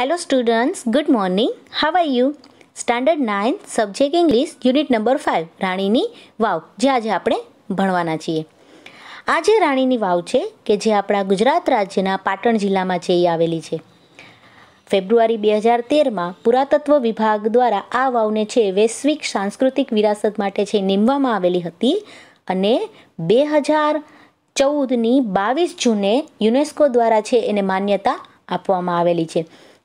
Hello students good morning How are you? Standard nine subject English unit number five રાણીની વાવ જે આજે આપણે ભણવાના છીએ આજે રાણીની વાવ છે કે જે આપણા ગુજરાત રાજ્યના પાટણ જિલ્લામાં છે એ આવેલી છે ફેબ્રુઆરી બે હજાર તેરમાં પુરાતત્વ વિભાગ દ્વારા આ વાવને છે વૈશ્વિક સાંસ્કૃતિક વિરાસત માટે છે નીમવામાં આવેલી હતી અને બે હજાર ચૌદની બાવીસ જૂને યુનેસ્કો દ્વારા છે એને માન્યતા આપવામાં આવેલી છે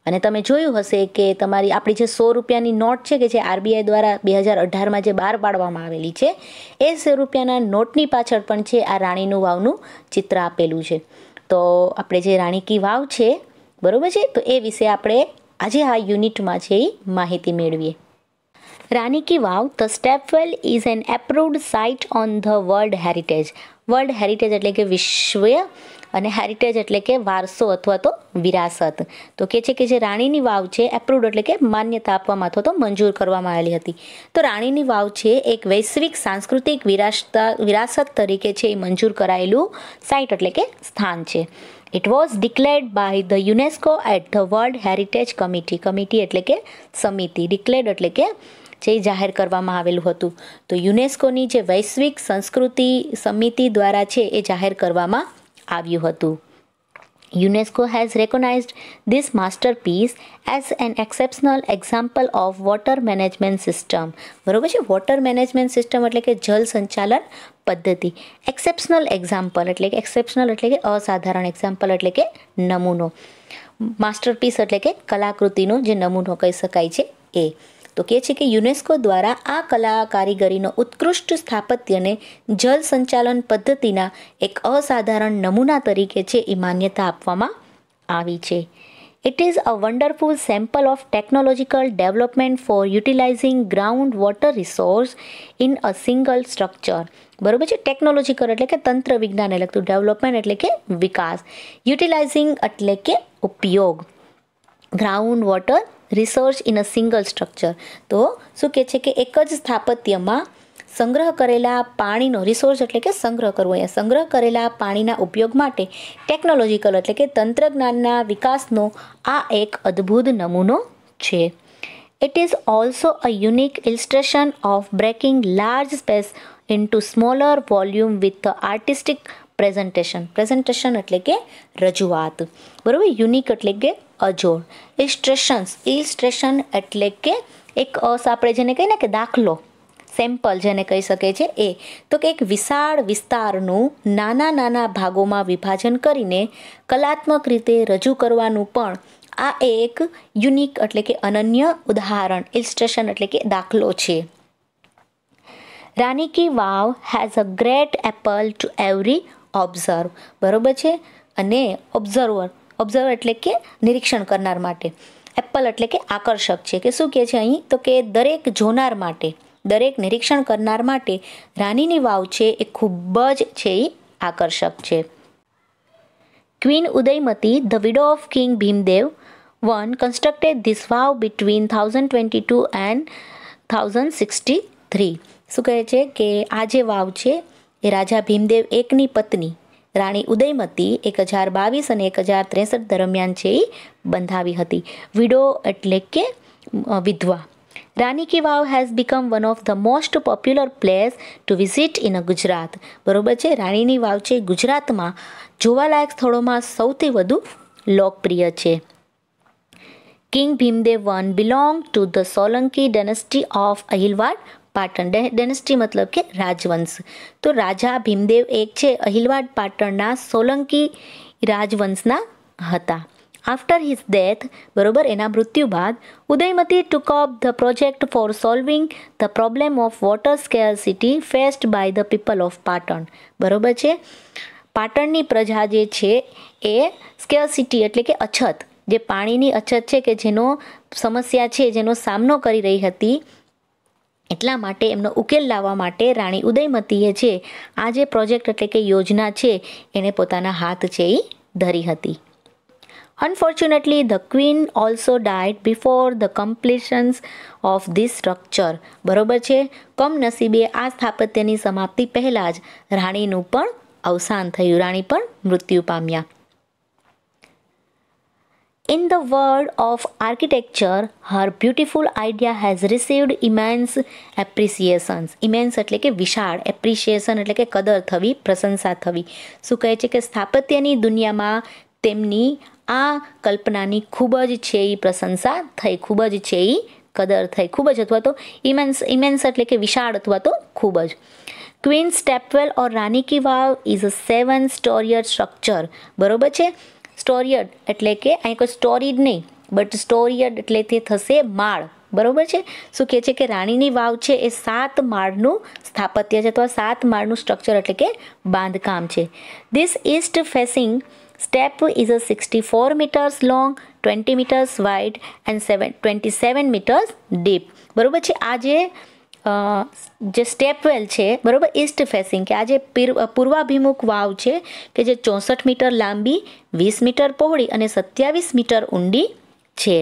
અને તમે જોયું હશે કે તમારી આપણી જે સો રૂપિયાની નોટ છે કે જે આરબીઆઈ દ્વારા બે હજાર અઢારમાં જે બહાર પાડવામાં આવેલી છે એ સો રૂપિયાના નોટની પાછળ પણ છે આ રાણીનું વાવનું ચિત્ર આપેલું છે તો આપણે જે રાણી કી વાવ છે બરાબર છે તો એ વિશે આપણે આજે આ યુનિટમાં છે એ માહિતી મેળવીએ Rani ki Vav the stepwell is an approved site on the world heritage world heritage એટલે કે વિશ્વ અને હેરિટેજ એટલે કે વારસો અથવા તો વિરાસત તો કે છે કે જે રાણીની વાવ છે એપ્રુવડ એટલે કે માન્યતા આપવામાં અથવા તો મંજૂર કરવામાં આવેલી હતી તો રાણીની વાવ છે એક વૈશ્વિક સાંસ્કૃતિક વિરાસતા વિરાસત તરીકે છે એ મંજૂર કરાયેલું સાઇટ એટલે કે સ્થાન છે it was declared by the UNESCO at the world heritage committee committee એટલે કે સમિતિ ડિક્લેર્ડ એટલે કે જે જાહેર કરવામાં આવેલું હતું તો યુનેસ્કોની જે વૈશ્વિક સંસ્કૃતિ સમિતિ દ્વારા છે એ જાહેર કરવામાં આવ્યું હતું UNESCO has recognized this masterpiece as an exceptional example of water management system બરોબર છે વોટર મેનેજમેન્ટ સિસ્ટમ એટલે કે જલ સંચાલન પદ્ધતિ એક્સેપ્શનલ એક્ઝામ્પલ એટલે કે એક્સેપ્શનલ એટલે કે અસાધારણ એક્ઝામ્પલ એટલે કે નમૂનો માસ્ટરપીસ એટલે કે કલાકૃતિનો જે નમૂનો કહી શકાય છે એ તો કે છે કે યુનેસ્કો દ્વારા આ કલા કારીગરીનો ઉત્કૃષ્ટ સ્થાપત્યને જલ સંચાલન પદ્ધતિના એક અસાધારણ નમૂના તરીકે છે એ માન્યતા આપવામાં આવી છે it is a a sample of technological development for utilizing ground water resource in a single structure બરોબર છે ટેકનોલોજીકલ એટલે કે તંત્ર વિજ્ઞાનને લગતું ડેવલપમેન્ટ એટલે કે વિકાસ યુટિલાઇઝિંગ એટલે કે ઉપયોગ ground water research in a single structure તો શું કહે છે કે એક જ સ્થાપત્યમાં સંગ્રહ કરેલા પાણીનો રિસોર્સ એટલે કે સંગ્રહ કરવો અહીંયા સંગ્રહ કરેલા પાણીના ઉપયોગ માટે ટેકનોલોજીકલ એટલે કે તંત્રજ્ઞાનના વિકાસનો આ એક અદ્ભુત નમૂનો છે it is also a unique illustration of breaking large space into smaller volume with the artistic presentation presentation એટલે કે રજૂઆત બરાબર યુનિક એટલે કે અજોડ ઇલ્સ્ટ્રેશન્સ ઇલ્સ્ટ્રેશન એટલે કે એક અસ આપણે જેને કહીએ ને કે દાખલો સેમ્પલ જેને કહી શકે છે એ તો કે એક વિશાળ વિસ્તારનું નાના નાના ભાગોમાં વિભાજન કરીને કલાત્મક રીતે રજૂ કરવાનું પણ આ એક યુનિક એટલે કે અનન્ય ઉદાહરણ ઇલ્સ્ટ્રેશન એટલે કે દાખલો છે Rani ki Vav has a great appeal to every observe બરાબર છે અને ઓબ્ઝર્વર ઓબ્ઝર્વ એટલે કે નિરીક્ષણ કરનાર માટે એપલ એટલે કે આકર્ષક છે કે શું કહે છે અહીં તો કે દરેક જોનાર માટે દરેક નિરીક્ષણ કરનાર માટે રાનીની વાવ છે એ ખૂબ જ છે એ આકર્ષક છે queen Udayamati the widow of king Bhimdev one constructed this vav between thousand twenty two and thousand sixty three શું કહે છે કે આ જે વાવ છે રાજા ભીમદેવ એકની પત્ની રાણી ઉદયમતી એક હજાર બાવીસ અને એક હજાર ત્રેસઠ દરમિયાન છે એ બંધાવી હતી વિડો એટલે કે વિધવા Rani ki Vav has become one of the most popular place to visit in a Gujarat બરોબર છે રાણીની વાવ છે ગુજરાતમાં જોવાલાયક સ્થળોમાં સૌથી વધુ લોકપ્રિય છે king Bhimdev one belong to the Solanki dynasty of Anhilwad Patan dynasty મતલબ કે રાજવંશ તો રાજા ભીમદેવ એક છે અહિલવાડ પાટણના સોલંકી રાજવંશના હતા આફ્ટર હિઝ ડેથ બરોબર એના મૃત્યુ બાદ Udayamati took up the project for solving the problem of water city faced by the people of Patan બરોબર છે પાટણની પ્રજા જે છે એ સિટી એટલે કે અછત જે પાણીની અછત છે કે જેનો સમસ્યા છે જેનો સામનો કરી રહી હતી એટલા માટે એમનો ઉકેલ લાવવા માટે રાણી ઉદયમતીએ છે આ જે પ્રોજેક્ટ એટલે કે યોજના છે એને પોતાના હાથ છે એ ધરી હતી unfortunately the queen also died before the completions of the structure બરોબર છે કમનસીબે આ સ્થાપત્યની સમાપ્તિ પહેલાં જ રાણીનું પણ અવસાન થયું રાણી પણ મૃત્યુ પામ્યા In the world of architecture, her beautiful idea has received immense appreciations. Immense એટલે કે વિશાળ એપ્રિશિએશન એટલે કે કદર થવી પ્રશંસા થવી શું કહે છે કે સ્થાપત્યની દુનિયામાં તેમની આ કલ્પનાની ખૂબ જ છે એ પ્રશંસા થઈ ખૂબ જ છે એ કદર થઈ ખૂબ જ અથવા તો ઇમેન્સ ઇમેન્સ એટલે કે વિશાળ અથવા તો ખૂબ જ queen stepwell or Rani ki Vav is a seven storied structure બરોબર છે સ્ટોરિયડ એટલે કે અહીં કોઈ સ્ટોરીડ નહીં બટ સ્ટોરિયડ એટલે તે થશે માળ બરોબર છે શું કહે છે કે રાણીની વાવ છે એ સાત માળનું સ્થાપત્ય છે અથવા સાત માળનું સ્ટ્રક્ચર એટલે કે બાંધકામ છે this east facing step is a sixty four metres long twenty metres wide and seven twenty seven metres deep બરોબર છે આ જે જે સ્ટેપવેલ છે બરાબર ઈસ્ટ ફેસિંગ કે આ જે પૂર્વાભિમુખ વાવ છે કે જે ચોસઠ મીટર લાંબી વીસ મીટર પહોળી અને સત્યાવીસ મીટર ઊંડી છે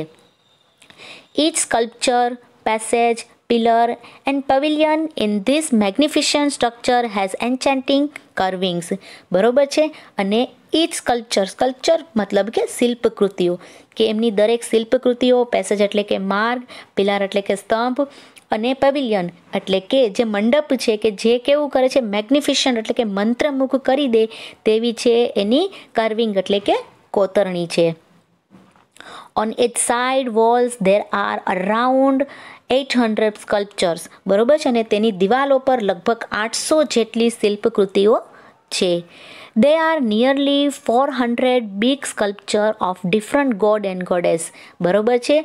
each sculpture, passage, pillar and pavilion in this magnificent structure has enchanting carvings બરોબર છે અને ઈચ સ્કલ્પચર સ્કલ્પચર મતલબ કે શિલ્પકૃતિઓ કે એમની દરેક શિલ્પકૃતિઓ પેસેજ એટલે કે માર્ગ પિલાર એટલે કે સ્તંભ અને પવિલિયન એટલે કે જે મંડપ છે કે જે કેવું કરે છે મેગ્નિફિશન એટલે કે મંત્રમુખ કરી દે તેવી છે એની કાર્વિંગ એટલે કે કોતરણી છે on each side walls there are around eight hundred sculptures બરોબર છે અને તેની દિવાલો પર લગભગ આઠસો જેટલી શિલ્પકૃતિઓ છે There are nearly 400 big sculpture of different god and goddess બરોબર છે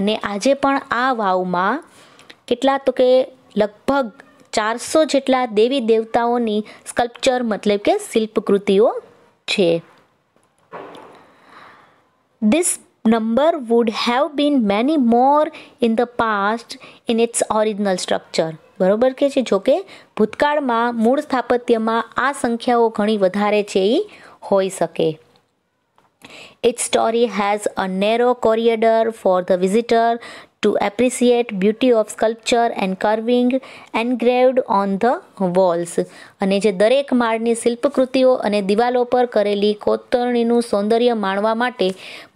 અને આજે પણ આ વાવમાં કેટલા તો કે લગભગ ચારસો જેટલા દેવી દેવતાઓની સ્કલ્પચર મતલબ કે શિલ્પકૃતિઓ છે this number would have been many more in the past in its original structure બરોબર કે છે જોકે ભૂતકાળમાં મૂળ સ્થાપત્યમાં આ સંખ્યાઓ ઘણી વધારે છે એ હોઈ શકે Each story has a narrow corridor for the visitor to appreciate beauty of sculpture and carving engraved on the walls અને જે દરેક માળની શિલ્પકૃતિઓ અને દિવાલો પર કરેલી કોતરણીનું સૌંદર્ય માણવા માટે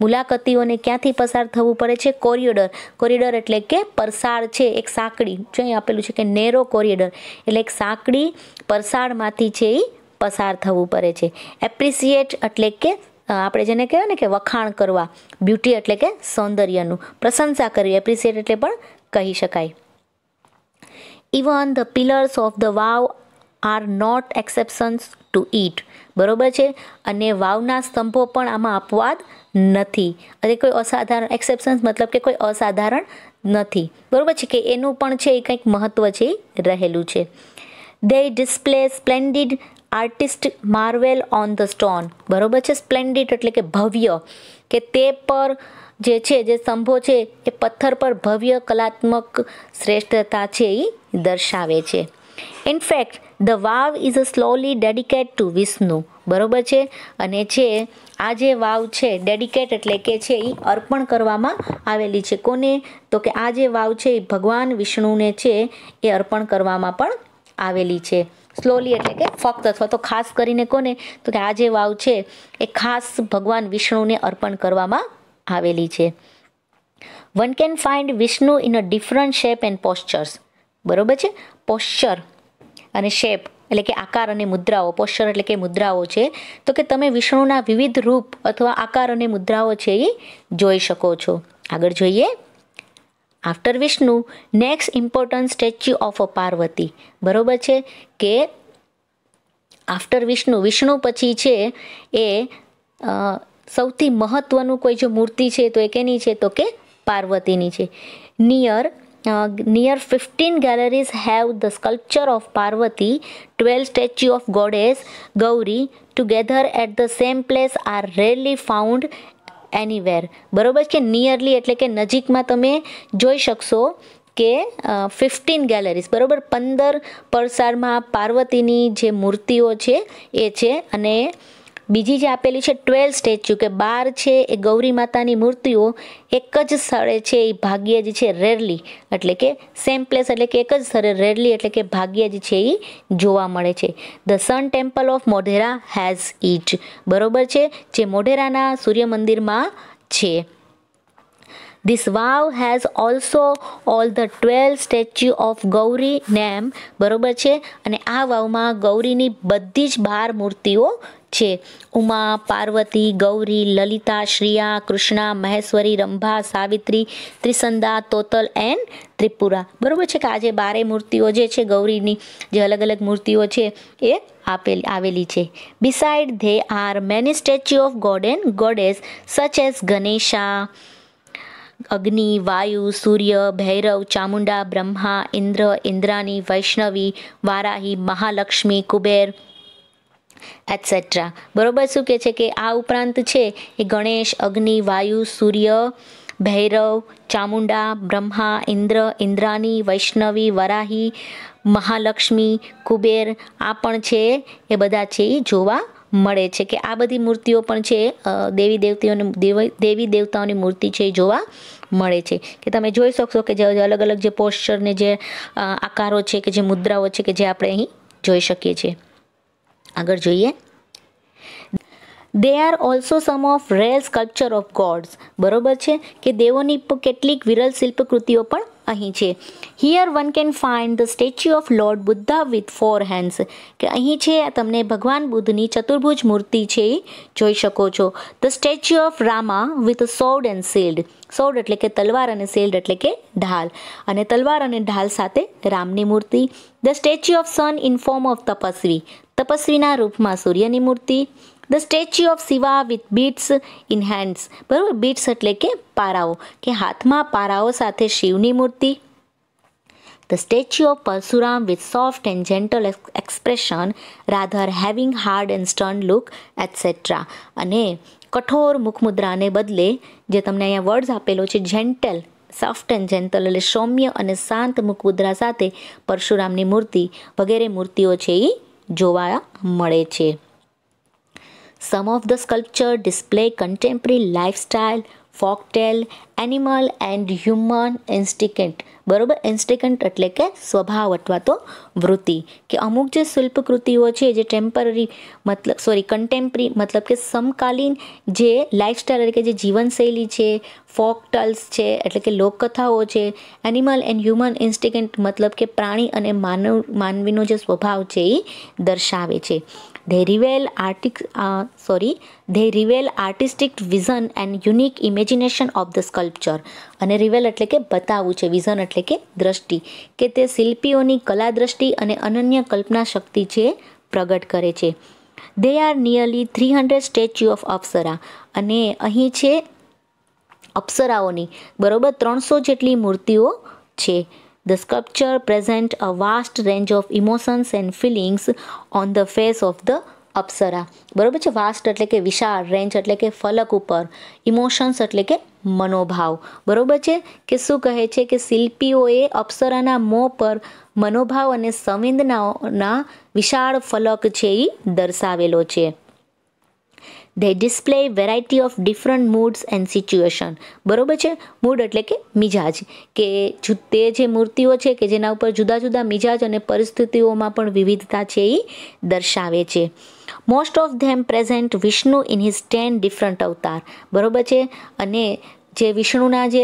મુલાકાતીઓને ક્યાંથી પસાર થવું પડે છે કોરિડોર કોરિડોર એટલે કે પરસાળ છે એક સાંકડી જે આપેલું છે કે નેરો કોરિડોર એટલે એક સાંકડી પરસાળમાંથી છે એ પસાર થવું પડે છે એપ્રિસિએટ એટલે કે આપણે જેને કહેવાય ને કે વખાણ કરવા બ્યુટી એટલે કે સૌંદર્યનું પ્રશંસા કરવી એપ્રિસિએટ એટલે પણ કહી શકાય even the pillars of the vav are not exceptions to it બરોબર છે અને વાવના સ્તંભો પણ આમાં અપવાદ નથી અને કોઈ અસાધારણ એક્સેપ્શન્સ મતલબ કે કોઈ અસાધારણ નથી બરોબર છે કે એનું પણ છે એ કંઈક મહત્ત્વ છે રહેલું છે they display splendid artist marvel on the stone બરોબર છે સ્પ્લેન્ડિડ એટલે કે ભવ્ય કે તે પર જે છે જે સંભો છે એ પથ્થર પર ભવ્ય કલાત્મક શ્રેષ્ઠતા છે એ દર્શાવે છે in fact the vav is a solely dedicate to Vishnu બરોબર છે અને જે આ જે વાવ છે ડેડિકેટ એટલે કે છે એ અર્પણ કરવામાં આવેલી છે કોને તો કે આ જે વાવ છે એ ભગવાન વિષ્ણુને છે એ અર્પણ કરવામાં પણ આવેલી છે સ્લોલી એટલે કે ફક્ત અથવા તો ખાસ કરીને કોને તો કે આ જે વાવ છે એ ખાસ ભગવાન વિષ્ણુને અર્પણ કરવામાં આવેલી છે one can find Vishnu in a different shape and postures બરોબર છે પોસ્ચર અને શેપ એટલે કે આકાર અને મુદ્રાઓ પોસ્ચર એટલે કે મુદ્રાઓ છે તો કે તમે વિષ્ણુના વિવિધ રૂપ અથવા આકાર અને મુદ્રાઓ છે એ જોઈ શકો છો આગળ જોઈએ after Vishnu next important statue of Parvati બરોબર છે કે આફ્ટર વિષ્ણુ વિષ્ણુ પછી છે એ સૌથી મહત્ત્વનું કોઈ જો મૂર્તિ છે તો એ કેની છે તો કે પાર્વતીની છે near near fifteen galleries have the sculpture of Parvati twelve statue of goddess Gauri together at the same place are rarely found anywhere બરોબર કે નિયરલી એટલે કે નજીકમાં તમે જોઈ શકશો કે ફિફ્ટીન ગેલેરીઝ બરાબર પંદર પરસારમાં પાર્વતીની જે મૂર્તિઓ છે એ છે અને બીજી જે આપેલી છે ટ્વેલ્વ સ્ટેચ્યુ કે બાર છે એ ગૌરી માતાની મૂર્તિઓ એક જ સ્થળે છે એ ભાગ્યે જ છે રેરલી એટલે કે સેમ પ્લેસ એટલે કે એક જ સ્થળે રેરલી એટલે કે ભાગ્યે જ છે એ જોવા મળે છે the sun temple of Modhera has each બરોબર છે જે મોઢેરાના સૂર્ય મંદિરમાં છે This vav has also all the twelve statue of Gauri name બરોબર છે અને આ વાવમાં ગૌરીની બધી જ બાર મૂર્તિઓ છે ઉમા પાર્વતી ગૌરી લલિતા શ્રિયા કૃષ્ણા મહેશ્વરી રંભા સાવિત્રી ત્રિસંદા તોતલ એન્ડ ત્રિપુરા બરાબર છે કે આજે બારે મૂર્તિઓ જે છે ગૌરીની જે અલગ અલગ મૂર્તિઓ છે એ આપેલ આવેલી છે beside they are many statue of god and goddess such as Ganesha Agni Vayu Surya Bhairav Chamunda Brahma Indra Indrani Vaishnavi Varahi Mahalakshmi Kuber etcetera બરોબર શું કહે છે કે આ ઉપરાંત છે એ ગણેશ અગ્નિ વાયુ સૂર્ય ભૈરવ ચામુંડા બ્રહ્મા ઇન્દ્ર ઇન્દ્રાની વૈષ્ણવી વરાહી મહાલક્ષ્મી કુબેર આ પણ છે એ બધા છે એ જોવા મળે છે કે આ બધી મૂર્તિઓ પણ છે દેવી દેવતીઓની દેવી દેવતાઓની મૂર્તિ છે એ જોવા મળે છે કે તમે જોઈ શકશો કે જે અલગ અલગ જે પોસ્ચરને જે આકારો છે કે જે મુદ્રાઓ છે કે જે આપણે અહીં જોઈ શકીએ છીએ આગળ જોઈએ they are also some of real sculpture of gods બરોબર છે કે દેવોની કેટલીક વિરલ શિલ્પકૃતિઓ પણ અહીં છે here one can find the statue of lord Buddha with four hands કે અહીં છે તમને ભગવાન બુદ્ધની ચતુર્ભુજ મૂર્તિ છે એ જોઈ શકો છો the statue of Rama with sword and shield sword એટલે કે તલવાર અને શિલ્ડ એટલે કે ઢાલ અને તલવાર અને ઢાલ સાથે રામની મૂર્તિ the statue of sun in form of તપસ્વી તપસ્વીના રૂપમાં સૂર્યની મૂર્તિ the statue of Shiva with beads in hands બરાબર બીટ્સ એટલે કે પારાઓ કે હાથમાં પારાઓ સાથે શિવની મૂર્તિ the statue of Parshuram with soft and gentle expression rather having hard and stern look etcetera અને કઠોર મુખમુદ્રાને બદલે જે તમને અહીંયા વર્ડ્સ આપેલો છે જેન્ટલ સોફ્ટ એન્ડ જેન્ટલ એટલે સૌમ્ય અને શાંત મુખમુદ્રા સાથે પરશુરામની મૂર્તિ વગેરે મૂર્તિઓ છે એ જોવા મળે છે Some of the sculpture display contemporary lifestyle, folktale animal and human instinct બરોબર ઇન્સ્ટિકન્ટ એટલે કે સ્વભાવ અથવા તો વૃત્તિ કે અમુક જે શિલ્પકૃતિઓ છે જે ટેમ્પરરી મતલબ સોરી કન્ટેમ્પરી મતલબ કે સમકાલીન જે લાઇફસ્ટાઇલ એટલે કે જે જીવનશૈલી છે ફોક ટલ્સ છે એટલે કે લોકકથાઓ છે એનિમલ એન્ડ હ્યુમન ઇન્સ્ટિકન્ટ મતલબ કે પ્રાણી અને માનવ માનવીનો જે સ્વભાવ છે એ દર્શાવે છે ધે રિવેલ આર્ટિક sorry they reveal artistic vision and unique unique of the the sculpture અને રિવેલ એટલે કે બતાવવું છે વિઝન એટલે કે દ્રષ્ટિ કે તે શિલ્પીઓની કલા દ્રષ્ટિ અને અનન્ય કલ્પના શક્તિ છે પ્રગટ કરે છે they are nearly three hundred statue of apsara અને અહીં છે અપ્સરાઓની બરોબર ત્રણસો જેટલી મૂર્તિઓ છે the sculpture present a vast range of emotions and feelings on the face of the apsara બરોબર છે વાસ્ટ એટલે કે વિશાળ રેન્જ એટલે કે ફલક ઉપર ઇમોશન્સ એટલે કે મનોભાવ બરોબર છે કે શું કહે છે કે શિલ્પીઓએ અપ્સરાના મોં પર મનોભાવ અને સંવેદનાઓના વિશાળ ફલક છે એ દર્શાવેલો છે they display variety of different moods and situation બરોબર છે મૂડ એટલે કે મિજાજ કે તે જે મૂર્તિઓ છે કે જેના ઉપર જુદા જુદા મિજાજ અને પરિસ્થિતિઓમાં પણ વિવિધતા છે એ દર્શાવે છે most of them present Vishnu in his ten different avatar બરોબર છે અને જે વિષ્ણુના જે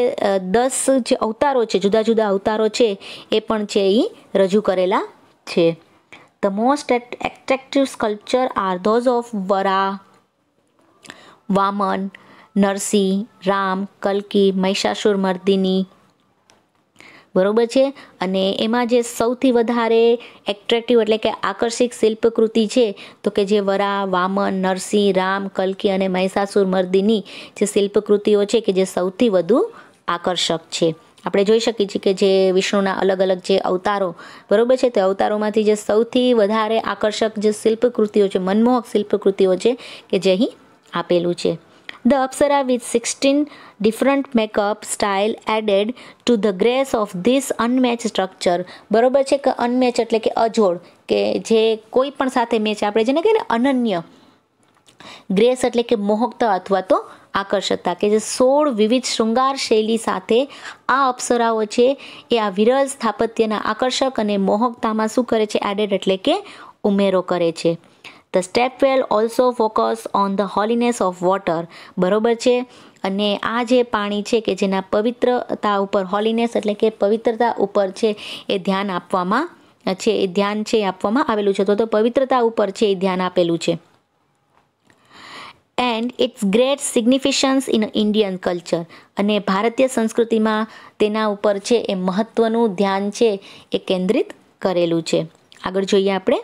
દસ જે અવતારો છે જુદા જુદા અવતારો છે એ પણ છે એ રજૂ કરેલા છે the most at attractive sculpture are those of વરા વામન નરસિંહ રામ કલકી મહિષાસુર મર્દિની બરોબર છે અને એમાં જે સૌથી વધારે એટ્રેક્ટિવ એટલે કે આકર્ષિક શિલ્પકૃતિ છે તો કે જે વરા વામન નરસિંહ રામ કલકી અને મહિષાસુર મર્દિની જે શિલ્પકૃતિઓ છે કે જે સૌથી વધુ આકર્ષક છે આપણે જોઈ શકીએ છીએ કે જે વિષ્ણુના અલગ અલગ જે અવતારો બરોબર છે તે અવતારોમાંથી જે સૌથી વધારે આકર્ષક જે શિલ્પકૃતિઓ છે મનમોહક શિલ્પકૃતિઓ છે કે જે અહીં આપેલું છે the apsara with sixteen different makeup style added to the grace of this unmatch structure બરોબર છે કે અનમેચ એટલે કે અજોડ કે જે કોઈ પણ સાથે મેચ આપણે જેને કહીએ ને અનન્ય ગ્રેસ એટલે કે મોહકતા અથવા તો આકર્ષકતા કે જે સોળ વિવિધ શૃંગાર શૈલી સાથે આ અપ્સરાઓ છે એ આ વિરલ સ્થાપત્યના આકર્ષક અને મોહકતામાં શું કરે છે એડેડ એટલે કે ઉમેરો કરે છે the step well also focus on the holiness of water બરોબર છે અને આ જે પાણી છે કે જેના પવિત્રતા ઉપર હોલીનેસ એટલે કે પવિત્રતા ઉપર છે એ ધ્યાન આપવામાં છે એ ધ્યાન છે આપવામાં આવેલું છે તો તો પવિત્રતા ઉપર છે એ ધ્યાન આપેલું છે and its great significance in Indian culture અને ભારતીય સંસ્કૃતિમાં તેના ઉપર છે એ મહત્ત્વનું ધ્યાન છે એ કેન્દ્રિત કરેલું છે આગળ જોઈએ આપણે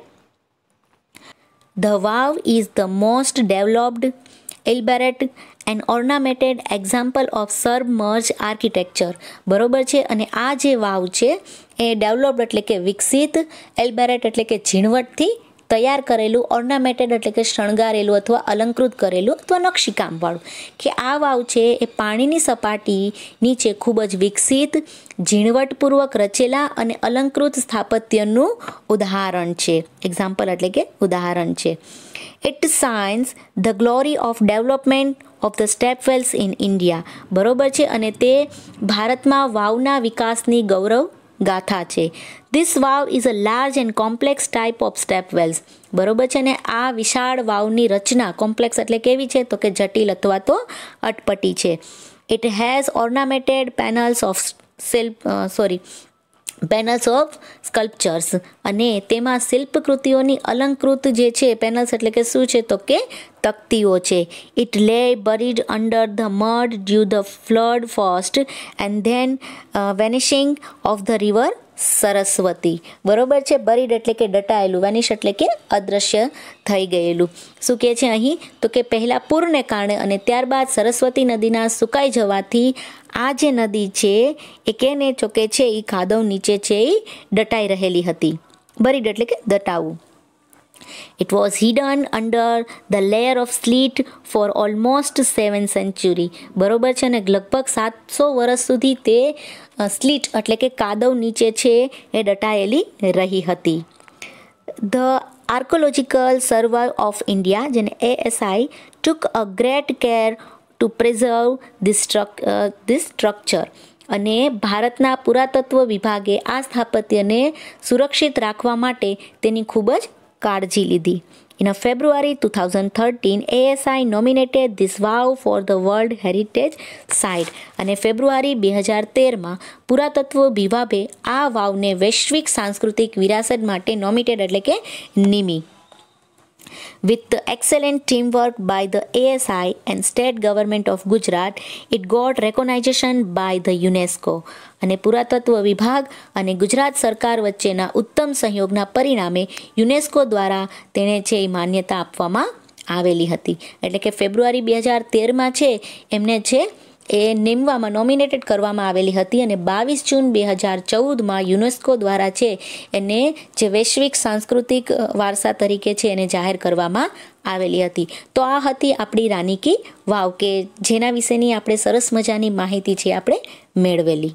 The valve is the most developed, elaborate and ornamented example of submerged architecture. બરોબર છે અને આ જે વાવ છે એ ડેવલપ્ડ એટલે કે વિકસિત એલ્બેરેટ એટલે કે ઝીણવટથી તૈયાર કરેલું ઓર્નામેન્ટેડ એટલે કે શણગારેલું અથવા અલંકૃત કરેલું અથવા નકશીકામવાળું કે આ વાવ છે એ પાણીની સપાટી નીચે ખૂબ જ વિકસિત ઝીણવટપૂર્વક રચેલા અને અલંકૃત સ્થાપત્યનું ઉદાહરણ છે એક્ઝામ્પલ એટલે કે ઉદાહરણ છે it science the glory of development of the stepwells in India બરોબર છે અને તે ભારતમાં વાવના વિકાસની ગૌરવ ગાથા છે this vav is a large and complex type of step wells બરોબર છે ને આ વિશાળ વાવની રચના કોમ્પ્લેક્સ એટલે કેવી છે તો કે જટિલ અથવા તો અટપટી છે it has ornamented panels of સિલ્પ સોરી પેનલ્સ ઓફ સ્કલ્પચર્સ અને તેમાં શિલ્પકૃતિઓની અલંકૃત જે છે પેનલ્સ એટલે કે શું છે તો કે તકતીઓ છે it lay buried under the mud due the flood first and then vanishing of the river Saraswati બરોબર છે બરીડ એટલે કે ડટાયેલું વેનિશ એટલે કે અદૃશ્ય થઈ ગયેલું શું કહે છે અહીં તો કે પહેલાં પૂરને કારણે અને ત્યારબાદ સરસ્વતી નદીના સુકાઈ જવાથી આ જે નદી છે એ કેને ચોકે છે એ ખાધવ નીચે છે એ ડટાઈ રહેલી હતી બરીડ એટલે કે દટાવું It was hidden under the layer of slit for almost 7 century. બરોબર છે ને લગભગ સાતસો વર્ષ સુધી તે સ્લીટ એટલે કે કાદવ નીચે છે એ ડટાયેલી રહી હતી the archaeological survey of India જેને ASI took a great care to preserve this this structure અને ભારતના પુરાતત્વ વિભાગે આ સ્થાપત્યને સુરક્ષિત રાખવા માટે તેની ખૂબ જ કાળજી લીધી February two thousand thirteen ASI nominated this vav for the world heritage site અને ફેબ્રુઆરી બે હજાર તેરમાં પુરાતત્વ વિભાગે આ વાવને વૈશ્વિક સાંસ્કૃતિક વિરાસત માટે નોમિટેડ એટલે કે નિમી With the excellent teamwork by the ASI and state government of Gujarat, it got recognition by the UNESCO. અને પુરાતત્વ વિભાગ અને ગુજરાત સરકાર વચ્ચેના ઉત્તમ સહયોગના પરિણામે યુનેસ્કો દ્વારા તેણે છે એ માન્યતા આપવામાં આવેલી હતી એટલે કે ફેબ્રુઆરી બે હજાર તેરમાં છે એમને છે એ નિમવામાં નોમિનેટેડ કરવામાં આવેલી હતી અને બાવીસ જૂન બે હજાર ચૌદમાં યુનેસ્કો દ્વારા છે એને જે વૈશ્વિક સાંસ્કૃતિક વારસા તરીકે છે એને જાહેર કરવામાં આવેલી હતી તો આ હતી આપણી રાની કી વાવ કે જેના વિશેની આપણે સરસ મજાની માહિતી છે આપણે મેળવેલી